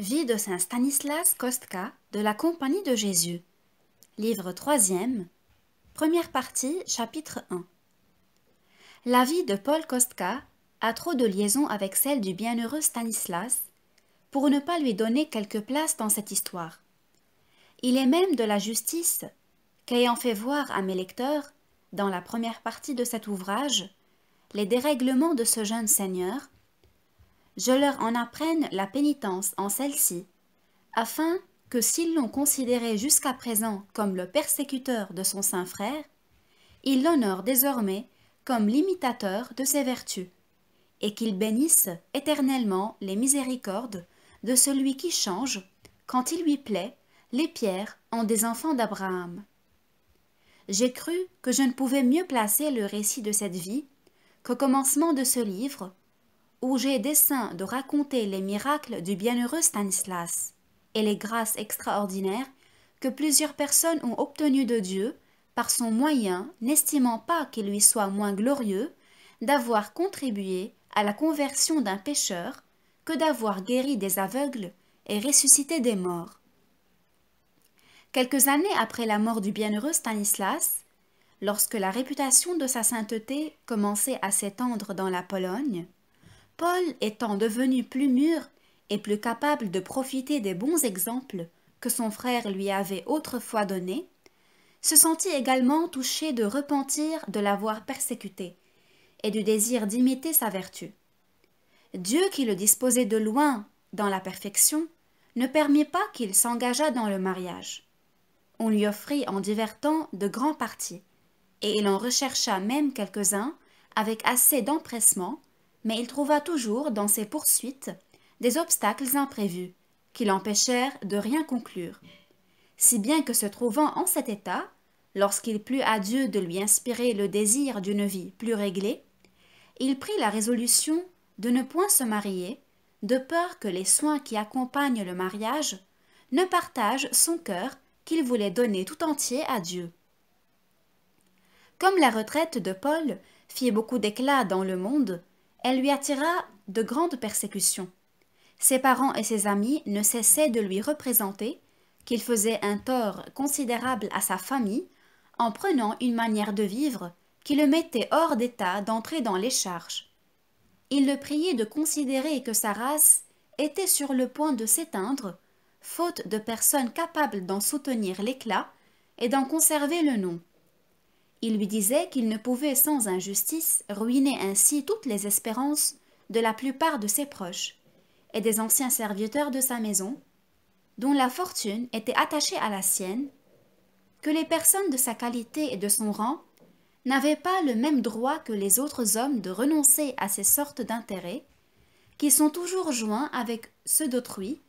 Vie de Saint Stanislas Kostka de la Compagnie de Jésus. Livre 3 première partie, chapitre 1. La vie de Paul Kostka a trop de liaisons avec celle du bienheureux Stanislas pour ne pas lui donner quelque place dans cette histoire. Il est même de la justice qu'ayant fait voir à mes lecteurs, dans la première partie de cet ouvrage, les dérèglements de ce jeune seigneur, je leur en apprenne la pénitence en celle-ci, afin que s'ils l'ont considéré jusqu'à présent comme le persécuteur de son saint frère, ils l'honorent désormais comme l'imitateur de ses vertus, et qu'ils bénissent éternellement les miséricordes de celui qui change, quand il lui plaît, les pierres en des enfants d'Abraham. J'ai cru que je ne pouvais mieux placer le récit de cette vie qu'au commencement de ce livre où j'ai dessein de raconter les miracles du bienheureux Stanislas et les grâces extraordinaires que plusieurs personnes ont obtenues de Dieu par son moyen, n'estimant pas qu'il lui soit moins glorieux d'avoir contribué à la conversion d'un pécheur que d'avoir guéri des aveugles et ressuscité des morts. Quelques années après la mort du bienheureux Stanislas, lorsque la réputation de sa sainteté commençait à s'étendre dans la Pologne, Paul étant devenu plus mûr et plus capable de profiter des bons exemples que son frère lui avait autrefois donnés, se sentit également touché de repentir de l'avoir persécuté et du désir d'imiter sa vertu. Dieu qui le disposait de loin dans la perfection ne permit pas qu'il s'engageât dans le mariage. On lui offrit en divertant de grands partis, et il en rechercha même quelques-uns avec assez d'empressement mais il trouva toujours dans ses poursuites des obstacles imprévus qui l'empêchèrent de rien conclure. Si bien que se trouvant en cet état, lorsqu'il plut à Dieu de lui inspirer le désir d'une vie plus réglée, il prit la résolution de ne point se marier, de peur que les soins qui accompagnent le mariage ne partagent son cœur qu'il voulait donner tout entier à Dieu. Comme la retraite de Paul fit beaucoup d'éclat dans le monde, elle lui attira de grandes persécutions. Ses parents et ses amis ne cessaient de lui représenter qu'il faisait un tort considérable à sa famille en prenant une manière de vivre qui le mettait hors d'état d'entrer dans les charges. Il le priait de considérer que sa race était sur le point de s'éteindre, faute de personnes capables d'en soutenir l'éclat et d'en conserver le nom. Il lui disait qu'il ne pouvait sans injustice ruiner ainsi toutes les espérances de la plupart de ses proches et des anciens serviteurs de sa maison, dont la fortune était attachée à la sienne, que les personnes de sa qualité et de son rang n'avaient pas le même droit que les autres hommes de renoncer à ces sortes d'intérêts, qui sont toujours joints avec ceux d'autrui,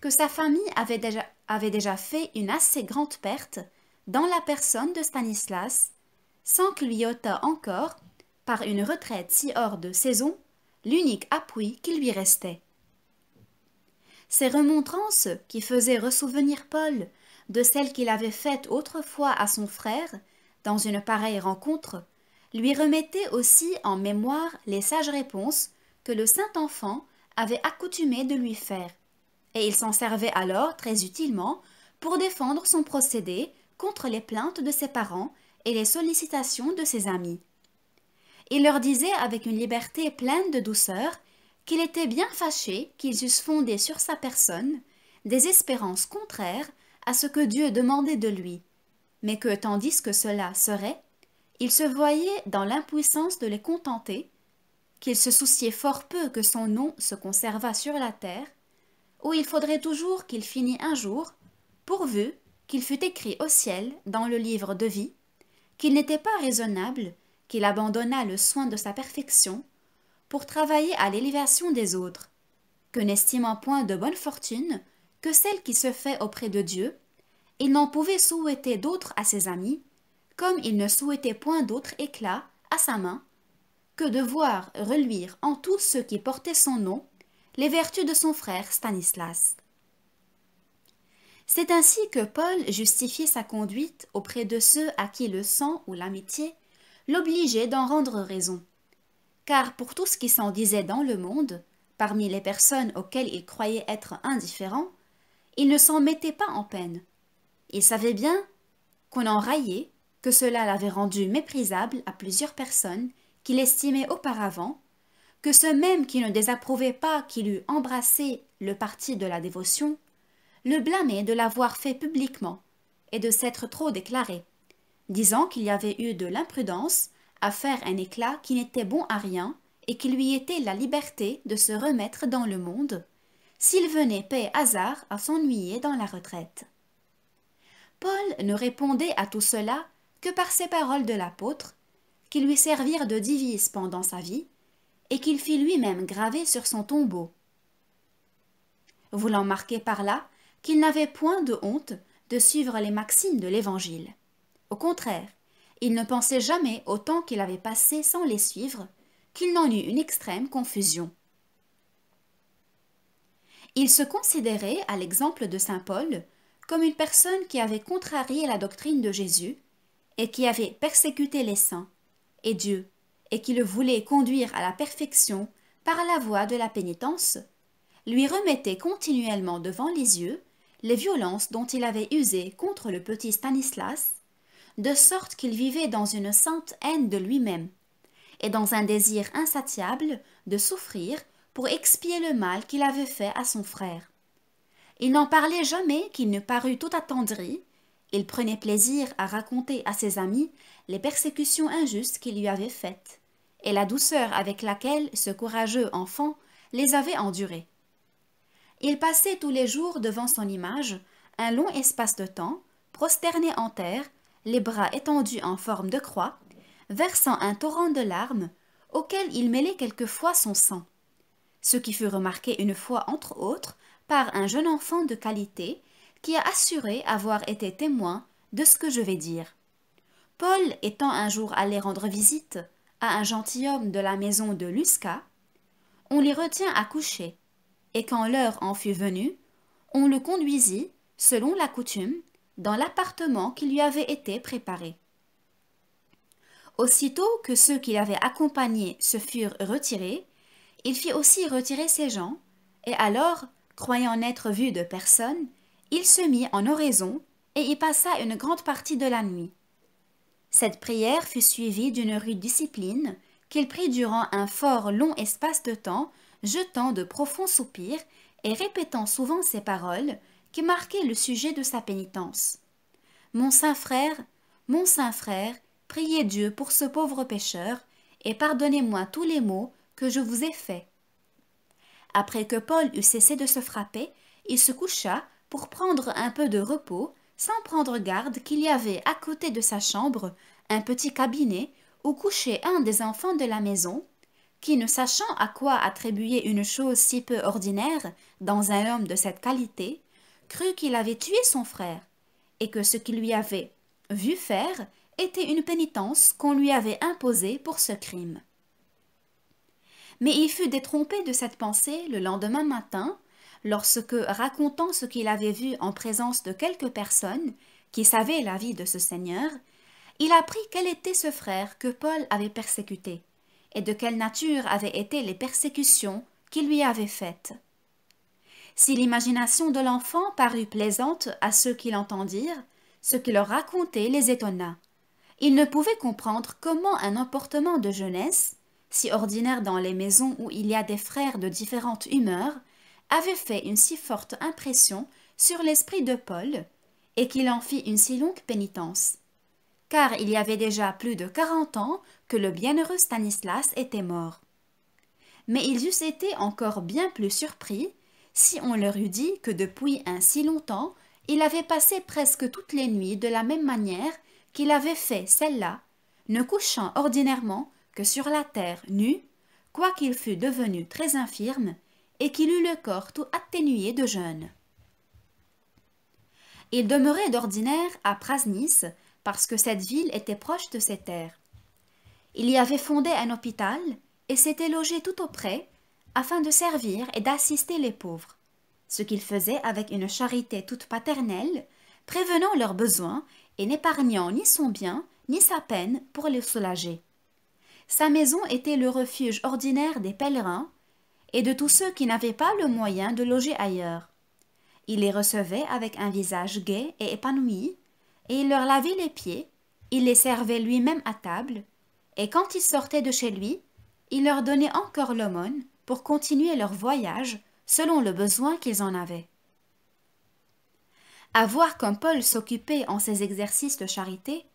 que sa famille avait déjà, avait déjà fait une assez grande perte dans la personne de Stanislas, sans qu'il lui ôtât encore, par une retraite si hors de saison, l'unique appui qui lui restait. Ces remontrances qui faisaient ressouvenir Paul de celles qu'il avait faites autrefois à son frère, dans une pareille rencontre, lui remettaient aussi en mémoire les sages réponses que le saint enfant avait accoutumé de lui faire, et il s'en servait alors très utilement pour défendre son procédé contre les plaintes de ses parents et les sollicitations de ses amis. Il leur disait avec une liberté pleine de douceur qu'il était bien fâché qu'ils eussent fondé sur sa personne des espérances contraires à ce que Dieu demandait de lui, mais que tandis que cela serait, il se voyait dans l'impuissance de les contenter, qu'il se souciait fort peu que son nom se conservât sur la terre, où il faudrait toujours qu'il finît un jour, pourvu qu'il fût écrit au ciel dans le livre de vie, qu'il n'était pas raisonnable qu'il abandonnât le soin de sa perfection pour travailler à l'élévation des autres, que n'estimant point de bonne fortune que celle qui se fait auprès de Dieu, il n'en pouvait souhaiter d'autre à ses amis, comme il ne souhaitait point d'autre éclat à sa main, que de voir reluire en tous ceux qui portaient son nom les vertus de son frère Stanislas. C'est ainsi que Paul justifiait sa conduite auprès de ceux à qui le sang ou l'amitié l'obligeait d'en rendre raison. Car pour tout ce qui s'en disait dans le monde, parmi les personnes auxquelles il croyait être indifférent, il ne s'en mettait pas en peine. Il savait bien qu'on en raillait, que cela l'avait rendu méprisable à plusieurs personnes qu'il estimait auparavant, que ceux même qui ne désapprouvaient pas qu'il eût embrassé le parti de la dévotion le blâmait de l'avoir fait publiquement et de s'être trop déclaré, disant qu'il y avait eu de l'imprudence à faire un éclat qui n'était bon à rien et qui lui était la liberté de se remettre dans le monde s'il venait paix hasard à s'ennuyer dans la retraite. Paul ne répondait à tout cela que par ces paroles de l'apôtre, qui lui servirent de divise pendant sa vie, et qu'il fit lui-même graver sur son tombeau. Voulant marquer par là qu'il n'avait point de honte de suivre les maximes de l'Évangile. Au contraire, il ne pensait jamais au temps qu'il avait passé sans les suivre, qu'il n'en eut une extrême confusion. Il se considérait, à l'exemple de saint Paul, comme une personne qui avait contrarié la doctrine de Jésus et qui avait persécuté les saints et Dieu, et qui le voulait conduire à la perfection par la voie de la pénitence, lui remettait continuellement devant les yeux les violences dont il avait usé contre le petit Stanislas, de sorte qu'il vivait dans une sainte haine de lui-même, et dans un désir insatiable de souffrir pour expier le mal qu'il avait fait à son frère. Il n'en parlait jamais qu'il ne parût tout attendri, il prenait plaisir à raconter à ses amis les persécutions injustes qu'il lui avait faites, et la douceur avec laquelle ce courageux enfant les avait endurées. Il passait tous les jours devant son image, un long espace de temps, prosterné en terre, les bras étendus en forme de croix, versant un torrent de larmes, auquel il mêlait quelquefois son sang. Ce qui fut remarqué une fois entre autres par un jeune enfant de qualité qui a assuré avoir été témoin de ce que je vais dire. Paul étant un jour allé rendre visite à un gentilhomme de la maison de Lusca, on les retient à coucher et quand l'heure en fut venue, on le conduisit, selon la coutume, dans l'appartement qui lui avait été préparé. Aussitôt que ceux qui l'avaient accompagné se furent retirés, il fit aussi retirer ses gens, et alors, croyant n'être vu de personne, il se mit en oraison et y passa une grande partie de la nuit. Cette prière fut suivie d'une rude discipline qu'il prit durant un fort long espace de temps jetant de profonds soupirs et répétant souvent ces paroles qui marquaient le sujet de sa pénitence. Mon saint frère, mon saint frère, priez Dieu pour ce pauvre pécheur, et pardonnez-moi tous les maux que je vous ai faits. Après que Paul eut cessé de se frapper, il se coucha pour prendre un peu de repos, sans prendre garde qu'il y avait à côté de sa chambre un petit cabinet où couchait un des enfants de la maison qui, ne sachant à quoi attribuer une chose si peu ordinaire dans un homme de cette qualité, crut qu'il avait tué son frère, et que ce qu'il lui avait vu faire était une pénitence qu'on lui avait imposée pour ce crime. Mais il fut détrompé de cette pensée le lendemain matin, lorsque, racontant ce qu'il avait vu en présence de quelques personnes qui savaient la vie de ce seigneur, il apprit quel était ce frère que Paul avait persécuté et de quelle nature avaient été les persécutions qu'il lui avait faites. Si l'imagination de l'enfant parut plaisante à ceux qui l'entendirent, ce qu'il leur racontait les étonna. Ils ne pouvaient comprendre comment un emportement de jeunesse, si ordinaire dans les maisons où il y a des frères de différentes humeurs, avait fait une si forte impression sur l'esprit de Paul, et qu'il en fit une si longue pénitence car il y avait déjà plus de quarante ans que le bienheureux Stanislas était mort. Mais ils eussent été encore bien plus surpris si on leur eût dit que depuis un si longtemps il avait passé presque toutes les nuits de la même manière qu'il avait fait celle-là, ne couchant ordinairement que sur la terre nue, quoiqu'il fût devenu très infirme et qu'il eût le corps tout atténué de jeûne. Il demeurait d'ordinaire à Prasnice parce que cette ville était proche de ses terres. Il y avait fondé un hôpital et s'était logé tout auprès afin de servir et d'assister les pauvres, ce qu'il faisait avec une charité toute paternelle, prévenant leurs besoins et n'épargnant ni son bien ni sa peine pour les soulager. Sa maison était le refuge ordinaire des pèlerins et de tous ceux qui n'avaient pas le moyen de loger ailleurs. Il les recevait avec un visage gai et épanoui, et il leur lavait les pieds, il les servait lui-même à table, et quand ils sortaient de chez lui, il leur donnait encore l'aumône pour continuer leur voyage selon le besoin qu'ils en avaient. À voir comme Paul s'occupait en ses exercices de charité,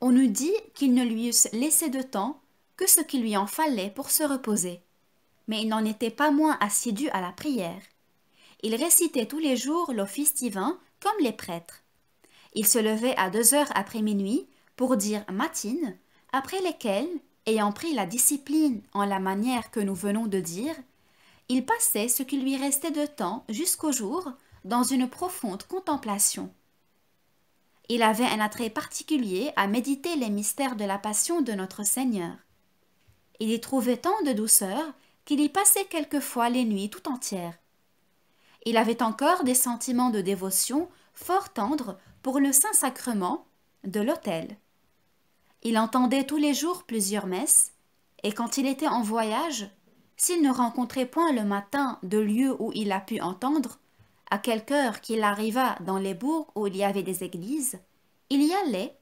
on nous dit qu'il ne lui eussent laissé de temps que ce qu'il lui en fallait pour se reposer. Mais il n'en était pas moins assidu à la prière. Il récitait tous les jours l'office divin comme les prêtres. Il se levait à deux heures après minuit pour dire matine, après lesquelles, ayant pris la discipline en la manière que nous venons de dire, il passait ce qui lui restait de temps jusqu'au jour dans une profonde contemplation. Il avait un attrait particulier à méditer les mystères de la passion de notre Seigneur. Il y trouvait tant de douceur qu'il y passait quelquefois les nuits tout entières. Il avait encore des sentiments de dévotion fort tendre pour le Saint-Sacrement de l'autel. Il entendait tous les jours plusieurs messes, et quand il était en voyage, s'il ne rencontrait point le matin de lieu où il a pu entendre, à quelque heure qu'il arriva dans les bourgs où il y avait des églises, il y allait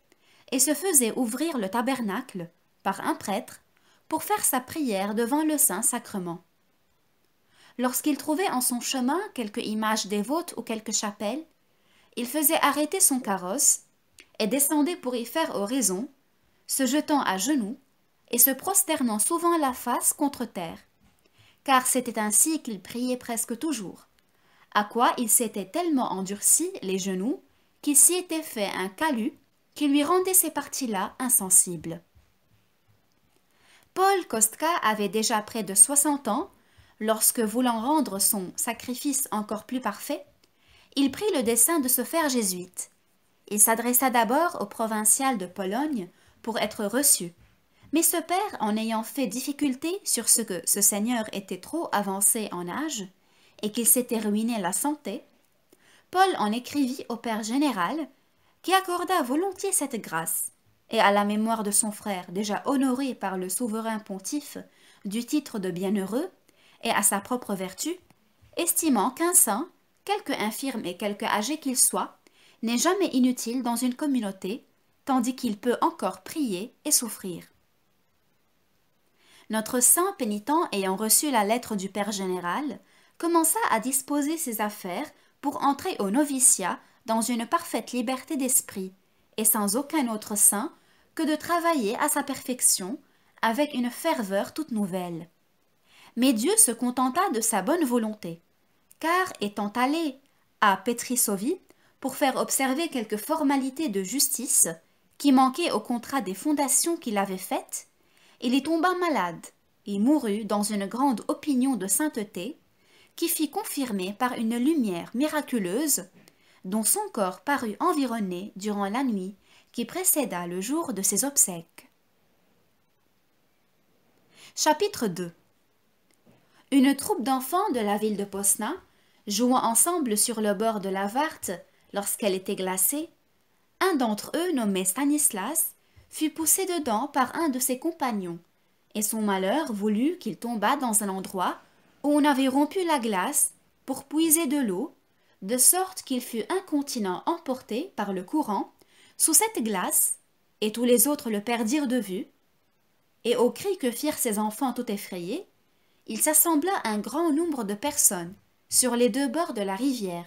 et se faisait ouvrir le tabernacle par un prêtre pour faire sa prière devant le Saint-Sacrement. Lorsqu'il trouvait en son chemin quelque image dévote ou quelque chapelle, il faisait arrêter son carrosse et descendait pour y faire oraison, se jetant à genoux et se prosternant souvent la face contre terre, car c'était ainsi qu'il priait presque toujours, à quoi il s'était tellement endurci les genoux qu'il s'y était fait un calus qui lui rendait ces parties-là insensibles. Paul Kostka avait déjà près de 60 ans lorsque, voulant rendre son sacrifice encore plus parfait, il prit le dessein de se faire jésuite. Il s'adressa d'abord au provincial de Pologne pour être reçu. Mais ce père, en ayant fait difficulté sur ce que ce seigneur était trop avancé en âge et qu'il s'était ruiné la santé, Paul en écrivit au père général, qui accorda volontiers cette grâce, et à la mémoire de son frère, déjà honoré par le souverain pontife du titre de bienheureux, et à sa propre vertu, estimant qu'un saint quelque infirme et quelque âgé qu'il soit, n'est jamais inutile dans une communauté, tandis qu'il peut encore prier et souffrir. Notre saint pénitent ayant reçu la lettre du Père général, commença à disposer ses affaires pour entrer au noviciat dans une parfaite liberté d'esprit, et sans aucun autre saint que de travailler à sa perfection avec une ferveur toute nouvelle. Mais Dieu se contenta de sa bonne volonté car étant allé à Petrisovie pour faire observer quelques formalités de justice qui manquaient au contrat des fondations qu'il avait faites, il y tomba malade et mourut dans une grande opinion de sainteté qui fit confirmer par une lumière miraculeuse dont son corps parut environné durant la nuit qui précéda le jour de ses obsèques. Chapitre 2 une troupe d'enfants de la ville de Posna, jouant ensemble sur le bord de la Varte lorsqu'elle était glacée, un d'entre eux, nommé Stanislas, fut poussé dedans par un de ses compagnons, et son malheur voulut qu'il tombât dans un endroit où on avait rompu la glace pour puiser de l'eau, de sorte qu'il fut incontinent emporté par le courant sous cette glace, et tous les autres le perdirent de vue, et au cri que firent ses enfants tout effrayés, il s'assembla un grand nombre de personnes sur les deux bords de la rivière,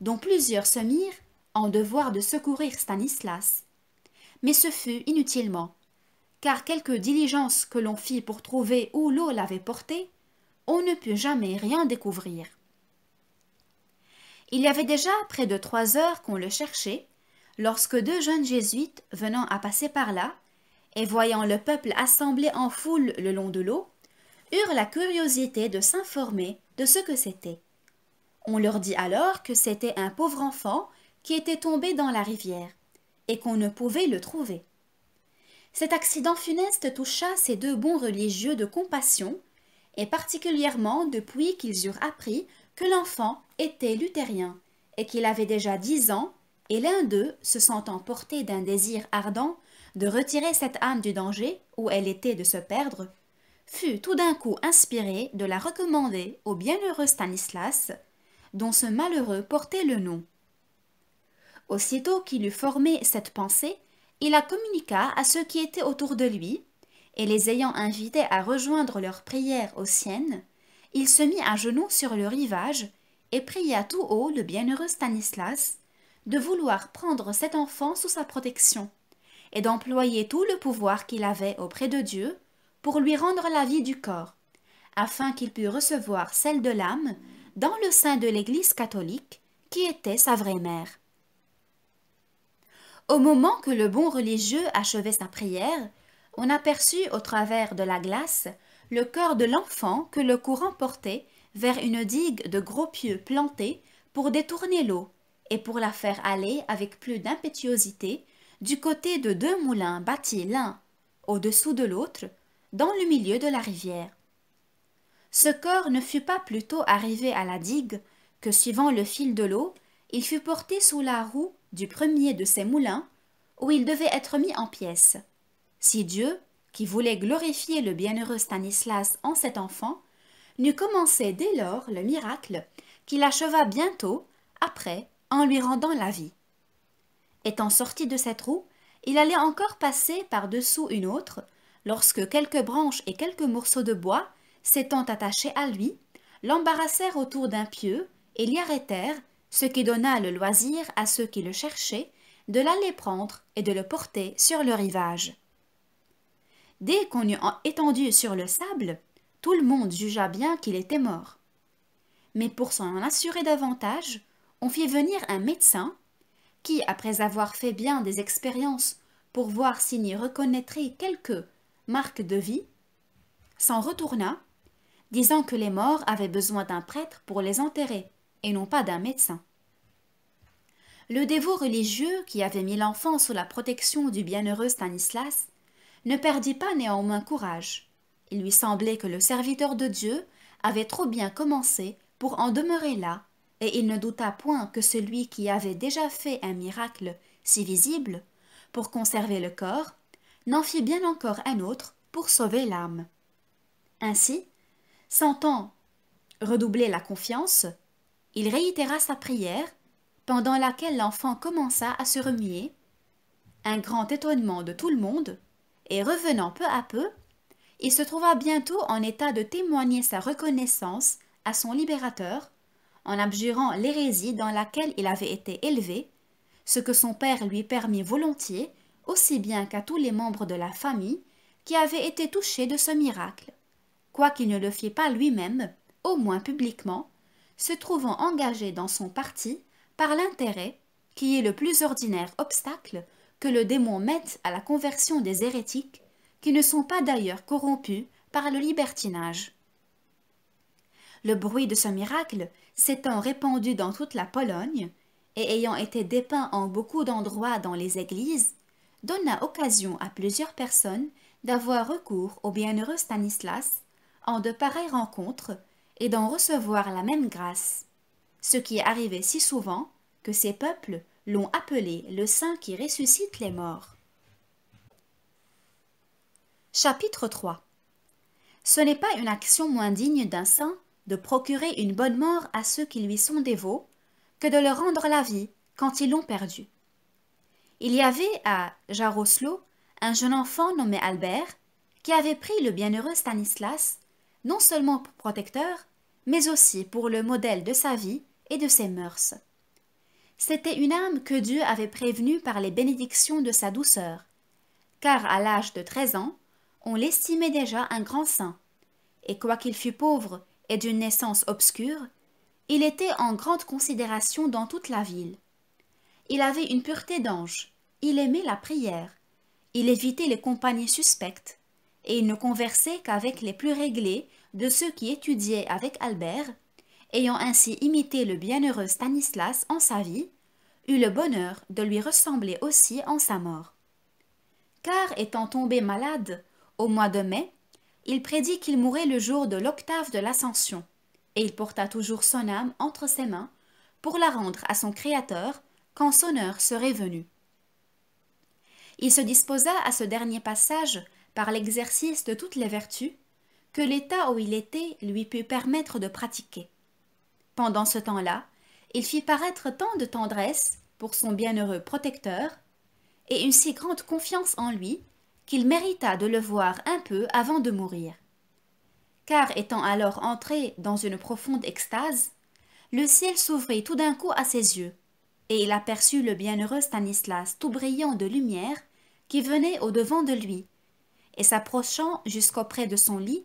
dont plusieurs se mirent en devoir de secourir Stanislas. Mais ce fut inutilement, car quelque diligence que l'on fit pour trouver où l'eau l'avait porté, on ne put jamais rien découvrir. Il y avait déjà près de trois heures qu'on le cherchait, lorsque deux jeunes jésuites venant à passer par là, et voyant le peuple assemblé en foule le long de l'eau, eurent la curiosité de s'informer de ce que c'était. On leur dit alors que c'était un pauvre enfant qui était tombé dans la rivière et qu'on ne pouvait le trouver. Cet accident funeste toucha ces deux bons religieux de compassion, et particulièrement depuis qu'ils eurent appris que l'enfant était luthérien, et qu'il avait déjà dix ans, et l'un d'eux, se sentant porté d'un désir ardent de retirer cette âme du danger où elle était de se perdre, fut tout d'un coup inspiré de la recommander au bienheureux Stanislas, dont ce malheureux portait le nom. Aussitôt qu'il eut formé cette pensée, il la communiqua à ceux qui étaient autour de lui, et les ayant invités à rejoindre leurs prières aux siennes, il se mit à genoux sur le rivage et pria tout haut le bienheureux Stanislas de vouloir prendre cet enfant sous sa protection et d'employer tout le pouvoir qu'il avait auprès de Dieu pour lui rendre la vie du corps, afin qu'il pût recevoir celle de l'âme dans le sein de l'Église catholique, qui était sa vraie mère. Au moment que le bon religieux achevait sa prière, on aperçut au travers de la glace le corps de l'enfant que le courant portait vers une digue de gros pieux plantés pour détourner l'eau et pour la faire aller avec plus d'impétuosité du côté de deux moulins bâtis l'un au-dessous de l'autre dans le milieu de la rivière. Ce corps ne fut pas plus tôt arrivé à la digue que, suivant le fil de l'eau, il fut porté sous la roue du premier de ses moulins, où il devait être mis en pièces. Si Dieu, qui voulait glorifier le bienheureux Stanislas en cet enfant, n'eût commencé dès lors le miracle qu'il acheva bientôt après en lui rendant la vie. Étant sorti de cette roue, il allait encore passer par-dessous une autre lorsque quelques branches et quelques morceaux de bois, s'étant attachés à lui, l'embarrassèrent autour d'un pieu et l'y arrêtèrent, ce qui donna le loisir à ceux qui le cherchaient de l'aller prendre et de le porter sur le rivage. Dès qu'on eut étendu sur le sable, tout le monde jugea bien qu'il était mort. Mais pour s'en assurer davantage, on fit venir un médecin qui, après avoir fait bien des expériences pour voir s'il n'y reconnaîtrait quelque Marc de Vie, s'en retourna, disant que les morts avaient besoin d'un prêtre pour les enterrer, et non pas d'un médecin. Le dévot religieux, qui avait mis l'enfant sous la protection du bienheureux Stanislas, ne perdit pas néanmoins courage. Il lui semblait que le serviteur de Dieu avait trop bien commencé pour en demeurer là, et il ne douta point que celui qui avait déjà fait un miracle si visible, pour conserver le corps, n'en fit bien encore un autre pour sauver l'âme. Ainsi, sentant redoubler la confiance, il réitéra sa prière, pendant laquelle l'enfant commença à se remuer. Un grand étonnement de tout le monde, et revenant peu à peu, il se trouva bientôt en état de témoigner sa reconnaissance à son libérateur, en abjurant l'hérésie dans laquelle il avait été élevé, ce que son père lui permit volontiers aussi bien qu'à tous les membres de la famille qui avaient été touchés de ce miracle, quoiqu'il ne le fît pas lui-même, au moins publiquement, se trouvant engagé dans son parti par l'intérêt, qui est le plus ordinaire obstacle que le démon mette à la conversion des hérétiques, qui ne sont pas d'ailleurs corrompus par le libertinage. Le bruit de ce miracle s'étant répandu dans toute la Pologne, et ayant été dépeint en beaucoup d'endroits dans les églises, donna occasion à plusieurs personnes d'avoir recours au bienheureux Stanislas en de pareilles rencontres et d'en recevoir la même grâce, ce qui est arrivé si souvent que ces peuples l'ont appelé le saint qui ressuscite les morts. Chapitre 3 Ce n'est pas une action moins digne d'un saint de procurer une bonne mort à ceux qui lui sont dévots que de leur rendre la vie quand ils l'ont perdue. Il y avait à Jaroslo un jeune enfant nommé Albert qui avait pris le bienheureux Stanislas, non seulement pour protecteur, mais aussi pour le modèle de sa vie et de ses mœurs. C'était une âme que Dieu avait prévenue par les bénédictions de sa douceur, car à l'âge de treize ans, on l'estimait déjà un grand saint, et quoiqu'il fût pauvre et d'une naissance obscure, il était en grande considération dans toute la ville il avait une pureté d'ange, il aimait la prière, il évitait les compagnies suspectes, et il ne conversait qu'avec les plus réglés de ceux qui étudiaient avec Albert, ayant ainsi imité le bienheureux Stanislas en sa vie, eut le bonheur de lui ressembler aussi en sa mort. Car étant tombé malade, au mois de mai, il prédit qu'il mourrait le jour de l'octave de l'Ascension, et il porta toujours son âme entre ses mains pour la rendre à son Créateur quand son heure serait venue. Il se disposa à ce dernier passage par l'exercice de toutes les vertus que l'état où il était lui put permettre de pratiquer. Pendant ce temps-là, il fit paraître tant de tendresse pour son bienheureux protecteur et une si grande confiance en lui qu'il mérita de le voir un peu avant de mourir. Car étant alors entré dans une profonde extase, le ciel s'ouvrit tout d'un coup à ses yeux et il aperçut le bienheureux Stanislas tout brillant de lumière qui venait au-devant de lui, et s'approchant jusqu'auprès de son lit,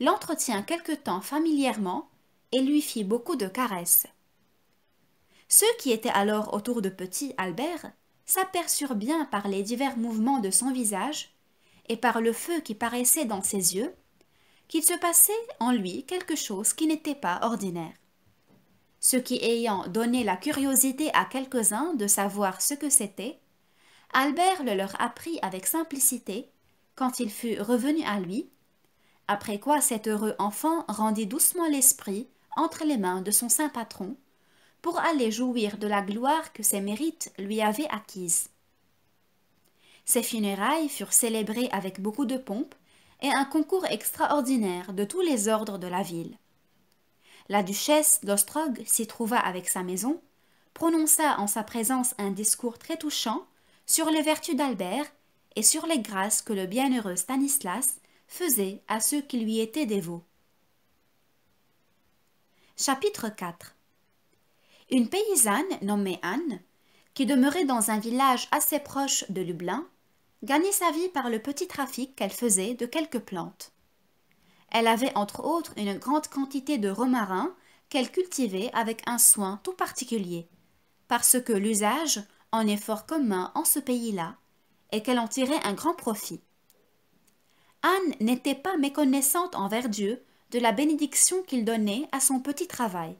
l'entretient quelque temps familièrement et lui fit beaucoup de caresses. Ceux qui étaient alors autour de petit Albert s'aperçurent bien par les divers mouvements de son visage et par le feu qui paraissait dans ses yeux qu'il se passait en lui quelque chose qui n'était pas ordinaire ce qui ayant donné la curiosité à quelques-uns de savoir ce que c'était, Albert le leur apprit avec simplicité quand il fut revenu à lui, après quoi cet heureux enfant rendit doucement l'esprit entre les mains de son saint patron pour aller jouir de la gloire que ses mérites lui avaient acquise. Ses funérailles furent célébrées avec beaucoup de pompe et un concours extraordinaire de tous les ordres de la ville. La duchesse d'Ostrog s'y trouva avec sa maison, prononça en sa présence un discours très touchant sur les vertus d'Albert et sur les grâces que le bienheureux Stanislas faisait à ceux qui lui étaient dévots. Chapitre 4 Une paysanne nommée Anne, qui demeurait dans un village assez proche de Lublin, gagnait sa vie par le petit trafic qu'elle faisait de quelques plantes. Elle avait entre autres une grande quantité de romarin qu'elle cultivait avec un soin tout particulier, parce que l'usage en est fort commun en ce pays-là et qu'elle en tirait un grand profit. Anne n'était pas méconnaissante envers Dieu de la bénédiction qu'il donnait à son petit travail.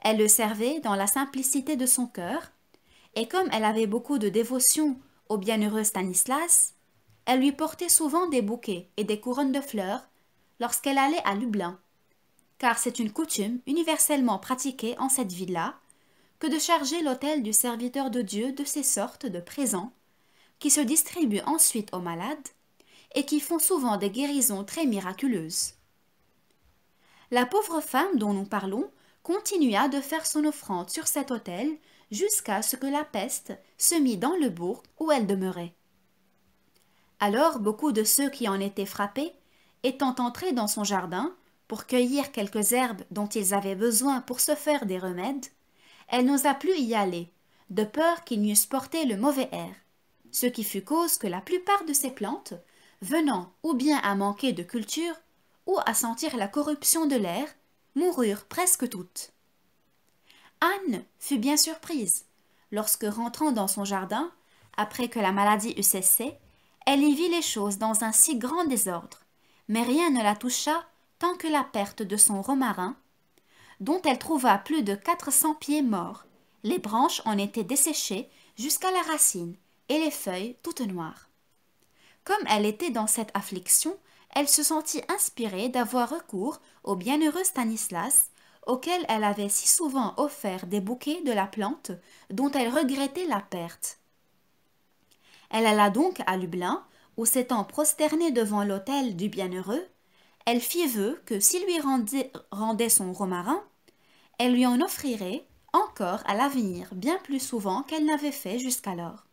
Elle le servait dans la simplicité de son cœur, et comme elle avait beaucoup de dévotion au bienheureux Stanislas, elle lui portait souvent des bouquets et des couronnes de fleurs lorsqu'elle allait à Lublin, car c'est une coutume universellement pratiquée en cette ville-là que de charger l'autel du serviteur de Dieu de ces sortes de présents, qui se distribuent ensuite aux malades et qui font souvent des guérisons très miraculeuses. La pauvre femme dont nous parlons continua de faire son offrande sur cet autel jusqu'à ce que la peste se mit dans le bourg où elle demeurait. Alors beaucoup de ceux qui en étaient frappés étant entrée dans son jardin pour cueillir quelques herbes dont ils avaient besoin pour se faire des remèdes, elle n'osa plus y aller, de peur qu'ils n'eussent porté le mauvais air, ce qui fut cause que la plupart de ces plantes, venant ou bien à manquer de culture, ou à sentir la corruption de l'air, moururent presque toutes. Anne fut bien surprise, lorsque rentrant dans son jardin, après que la maladie eut cessé, elle y vit les choses dans un si grand désordre mais rien ne la toucha tant que la perte de son romarin, dont elle trouva plus de quatre cents pieds morts. Les branches en étaient desséchées jusqu'à la racine et les feuilles toutes noires. Comme elle était dans cette affliction, elle se sentit inspirée d'avoir recours au bienheureux Stanislas, auquel elle avait si souvent offert des bouquets de la plante dont elle regrettait la perte. Elle alla donc à Lublin où s'étant prosternée devant l'autel du bienheureux, elle fit vœu que s'il lui rendait, son romarin, elle lui en offrirait encore à l'avenir bien plus souvent qu'elle n'avait fait jusqu'alors.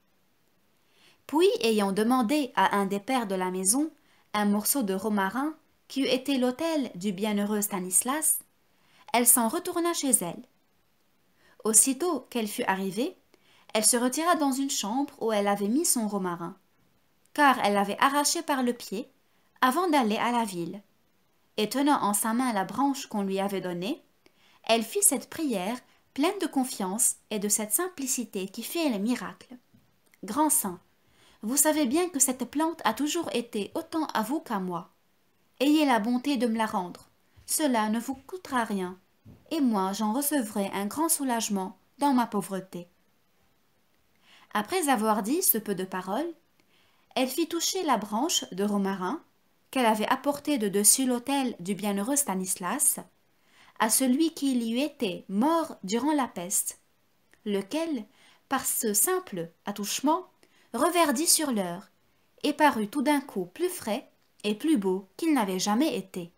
Puis, ayant demandé à un des pères de la maison un morceau de romarin qui eût été l'autel du bienheureux Stanislas, elle s'en retourna chez elle. Aussitôt qu'elle fut arrivée, elle se retira dans une chambre où elle avait mis son romarin car elle l'avait arraché par le pied, avant d'aller à la ville. Et tenant en sa main la branche qu'on lui avait donnée, elle fit cette prière pleine de confiance et de cette simplicité qui fait les miracles. Grand saint, vous savez bien que cette plante a toujours été autant à vous qu'à moi. Ayez la bonté de me la rendre. Cela ne vous coûtera rien, et moi j'en recevrai un grand soulagement dans ma pauvreté. Après avoir dit ce peu de paroles, elle fit toucher la branche de romarin qu'elle avait apportée de dessus l'autel du bienheureux Stanislas à celui qui lui était mort durant la peste, lequel, par ce simple attouchement, reverdit sur l'heure et parut tout d'un coup plus frais et plus beau qu'il n'avait jamais été.